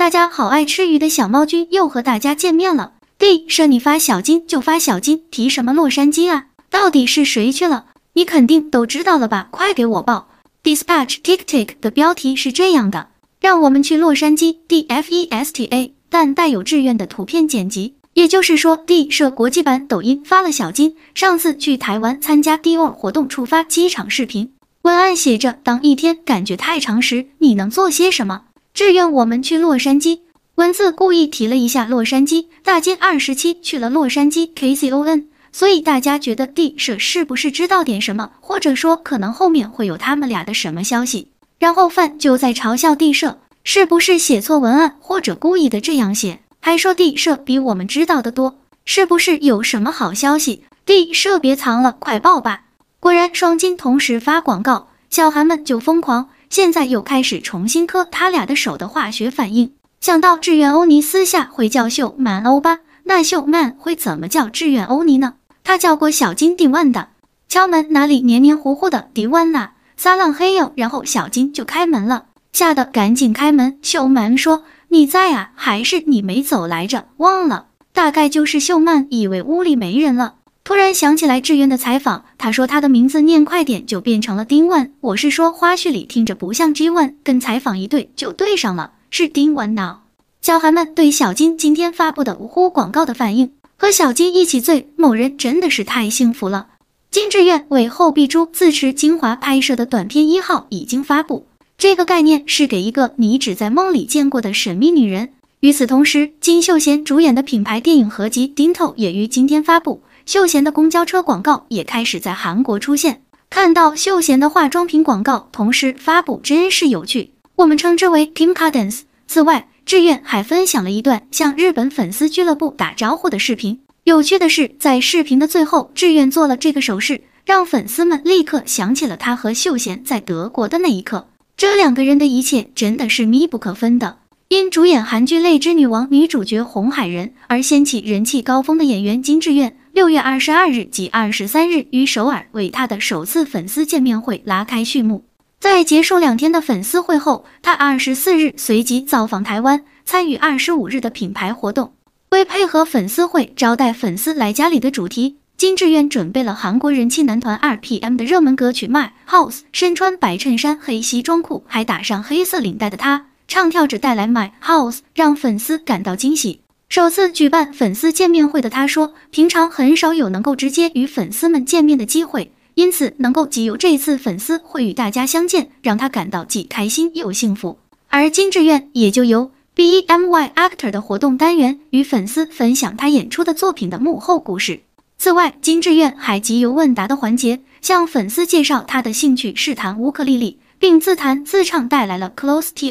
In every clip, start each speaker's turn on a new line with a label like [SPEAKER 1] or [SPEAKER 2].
[SPEAKER 1] 大家好，爱吃鱼的小猫君又和大家见面了。D 社你发小金就发小金，提什么洛杉矶啊？到底是谁去了？你肯定都知道了吧？快给我报！Dispatch t i c k t i c k 的标题是这样的：让我们去洛杉矶，D F E S T A，但带有志愿的图片剪辑。也就是说，D 社国际版抖音发了小金上次去台湾参加 Dior 活动触发机场视频，文案写着：当一天感觉太长时，你能做些什么？志愿，我们去洛杉矶。文字故意提了一下洛杉矶大金二十七去了洛杉矶 K C O N，所以大家觉得地社是不是知道点什么，或者说可能后面会有他们俩的什么消息？然后范就在嘲笑地社是不是写错文案，或者故意的这样写，还说地社比我们知道的多，是不是有什么好消息？地社别藏了，快报吧！果然双金同时发广告，小韩们就疯狂。现在又开始重新磕他俩的手的化学反应。想到志远欧尼私下会叫秀曼欧巴，那秀曼会怎么叫志远欧尼呢？他叫过小金迪万的。敲门哪里黏黏糊糊的迪万娜，撒浪嘿哟，然后小金就开门了，吓得赶紧开门。秀曼说：“你在啊？还是你没走来着？忘了？大概就是秀曼以为屋里没人了。”突然想起来志愿的采访，他说他的名字念快点就变成了丁万，我是说花絮里听着不像 n 万，跟采访一对就对上了，是丁万 w 小孩们对小金今天发布的芜湖广告的反应，和小金一起醉某人真的是太幸福了。金志远为后壁珠自持精华拍摄的短片一号已经发布，这个概念是给一个你只在梦里见过的神秘女人。与此同时，金秀贤主演的品牌电影合集《Dinto》也于今天发布。秀贤的公交车广告也开始在韩国出现。看到秀贤的化妆品广告同时发布，真是有趣。我们称之为 Kim c a r d e n s 此外，志愿还分享了一段向日本粉丝俱乐部打招呼的视频。有趣的是，在视频的最后，志愿做了这个手势，让粉丝们立刻想起了他和秀贤在德国的那一刻。这两个人的一切真的是密不可分的。因主演韩剧《泪之女王》女主角红海人而掀起人气高峰的演员金智媛，六月二十二日及二十三日于首尔为她的首次粉丝见面会拉开序幕。在结束两天的粉丝会后，她二十四日随即造访台湾，参与二十五日的品牌活动。为配合粉丝会招待粉丝来家里的主题，金智媛准备了韩国人气男团 RPM 的热门歌曲《My House》。身穿白衬衫、黑西装裤，还打上黑色领带的他。唱跳者带来 My House，让粉丝感到惊喜。首次举办粉丝见面会的他，说平常很少有能够直接与粉丝们见面的机会，因此能够藉由这次粉丝会与大家相见，让他感到既开心又幸福。而金志愿也就由 B E M Y Actor 的活动单元与粉丝分享他演出的作品的幕后故事。此外，金志愿还藉由问答的环节，向粉丝介绍他的兴趣是弹乌克丽丽。并自弹自唱带来了《Close to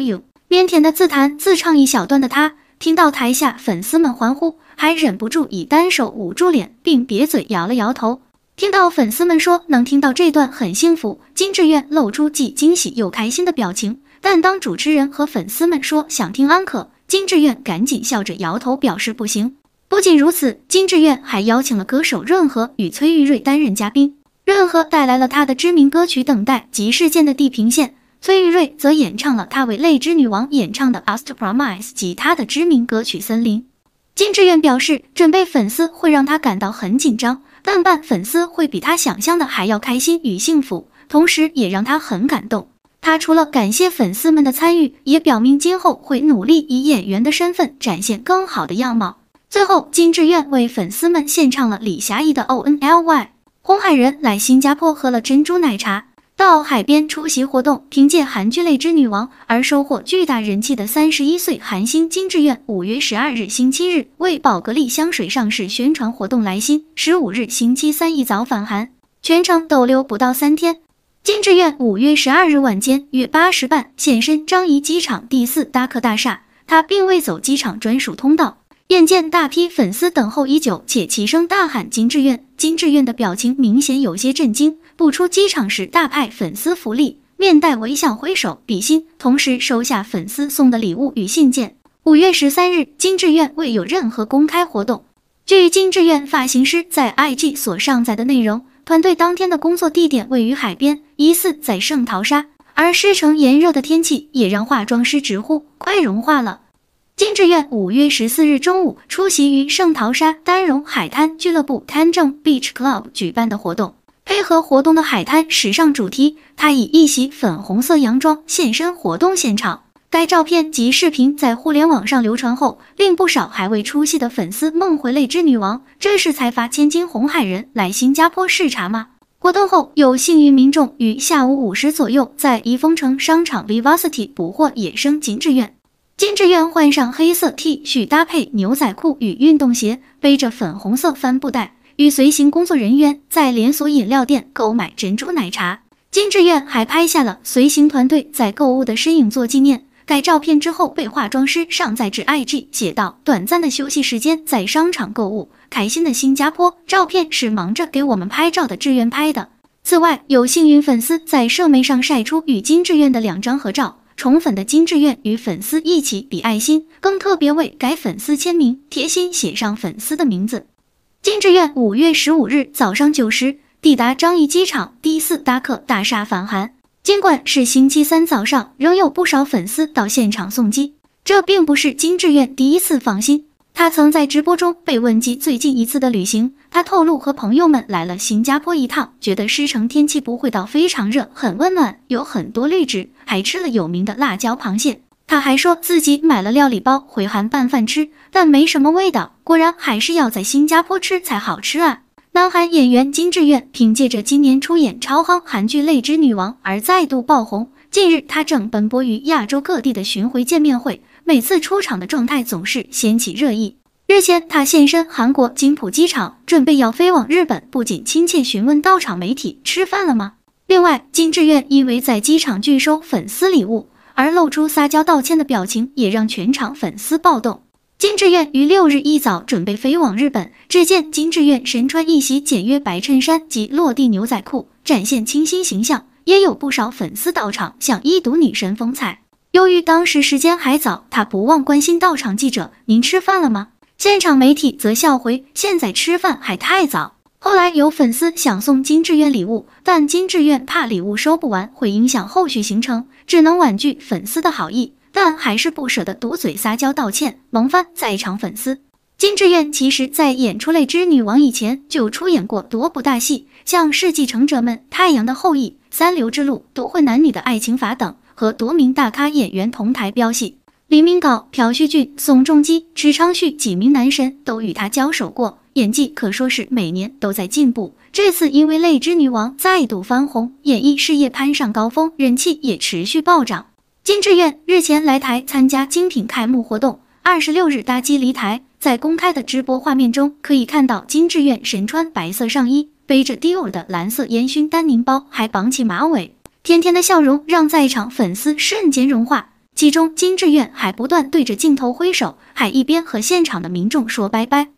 [SPEAKER 1] You》。腼腆的自弹自唱一小段的他，听到台下粉丝们欢呼，还忍不住以单手捂住脸，并瘪嘴摇了摇头。听到粉丝们说能听到这段很幸福，金志愿露出既惊喜又开心的表情。但当主持人和粉丝们说想听安可，金志愿赶紧笑着摇头表示不行。不仅如此，金志愿还邀请了歌手润和与崔玉瑞担任嘉宾。任何带来了他的知名歌曲《等待》及事件的地平线，崔玉瑞则演唱了他为《泪之女王》演唱的《Aster Promise》及他的知名歌曲《森林》。金志元表示，准备粉丝会让他感到很紧张，但办粉丝会比他想象的还要开心与幸福，同时也让他很感动。他除了感谢粉丝们的参与，也表明今后会努力以演员的身份展现更好的样貌。最后，金志愿为粉丝们献唱了李霞怡的《Only》。红海人来新加坡喝了珍珠奶茶，到海边出席活动。凭借韩剧《泪之女王》而收获巨大人气的三十一岁韩星金智媛，五月十二日（星期日）为宝格丽香水上市宣传活动来新，十五日（星期三）一早返韩，全程逗留不到三天。金智媛五月十二日晚间约八时半现身樟仪机场第四搭客大厦，他并未走机场专属通道。眼见大批粉丝等候已久，且齐声大喊“金志愿”，金志愿的表情明显有些震惊。不出机场时，大派粉丝福利，面带微笑挥手比心，同时收下粉丝送的礼物与信件。五月十三日，金志愿未有任何公开活动。据金志愿发型师在 IG 所上载的内容，团队当天的工作地点位于海边，疑似在圣淘沙。而狮城炎热的天气也让化妆师直呼快融化了。金志愿五月十四日中午出席于圣淘沙丹绒海滩俱乐部 （Tanjong Beach Club） 举办的活动，配合活动的海滩时尚主题，他以一袭粉红色洋装现身活动现场。该照片及视频在互联网上流传后，令不少还未出戏的粉丝梦回泪之女王。这是财阀千金红海人来新加坡视察吗？活动后，有幸运民众于下午五时左右在怡丰城商场 （Vivacity） 捕获野生金志愿。金志愿换上黑色 T 恤，搭配牛仔裤与运动鞋，背着粉红色帆布袋，与随行工作人员在连锁饮料店购买珍珠奶茶。金志愿还拍下了随行团队在购物的身影做纪念。该照片之后被化妆师上在至 I G 写道：“短暂的休息时间，在商场购物，开心的新加坡。”照片是忙着给我们拍照的志愿拍的。此外，有幸运粉丝在社媒上晒出与金志愿的两张合照。宠粉的金志愿与粉丝一起比爱心，更特别为改粉丝签名，贴心写上粉丝的名字。金志愿五月十五日早上九时抵达张仪机场第四达克大厦返韩，尽管是星期三早上，仍有不少粉丝到现场送机。这并不是金志愿第一次访心。他曾在直播中被问及最近一次的旅行，他透露和朋友们来了新加坡一趟，觉得狮城天气不会到非常热，很温暖，有很多绿植，还吃了有名的辣椒螃蟹。他还说自己买了料理包回韩拌饭吃，但没什么味道，果然还是要在新加坡吃才好吃啊！南韩演员金志元凭借着今年出演超夯韩剧《泪之女王》而再度爆红，近日他正奔波于亚洲各地的巡回见面会。每次出场的状态总是掀起热议。日前，他现身韩国金浦机场，准备要飞往日本，不仅亲切询问到场媒体吃饭了吗。另外，金志愿因为在机场拒收粉丝礼物而露出撒娇道歉的表情，也让全场粉丝暴动。金志愿于六日一早准备飞往日本，只见金志愿身穿一袭简约白衬衫及落地牛仔裤，展现清新形象，也有不少粉丝到场想一睹女神风采。由于当时时间还早，他不忘关心到场记者：“您吃饭了吗？”现场媒体则笑回：“现在吃饭还太早。”后来有粉丝想送金志愿礼物，但金志愿怕礼物收不完会影响后续行程，只能婉拒粉丝的好意，但还是不舍得嘟嘴撒娇道歉，萌翻在场粉丝。金志愿其实在演出《泪之女王》以前，就出演过多部大戏，像《世纪成者们》《太阳的后裔》《三流之路》《夺混男女的爱情法》等。和多名大咖演员同台飙戏，李明镐、朴叙俊、宋仲基、池昌旭几名男神都与他交手过，演技可说是每年都在进步。这次因为《泪之女王》再度翻红，演艺事业攀上高峰，人气也持续暴涨。金志媛日前来台参加精品开幕活动，二十六日搭机离台。在公开的直播画面中，可以看到金志媛身穿白色上衣，背着 Dior 的蓝色烟熏丹宁包，还绑起马尾。甜甜的笑容让在场粉丝瞬间融化，其中金志炫还不断对着镜头挥手，还一边和现场的民众说拜拜。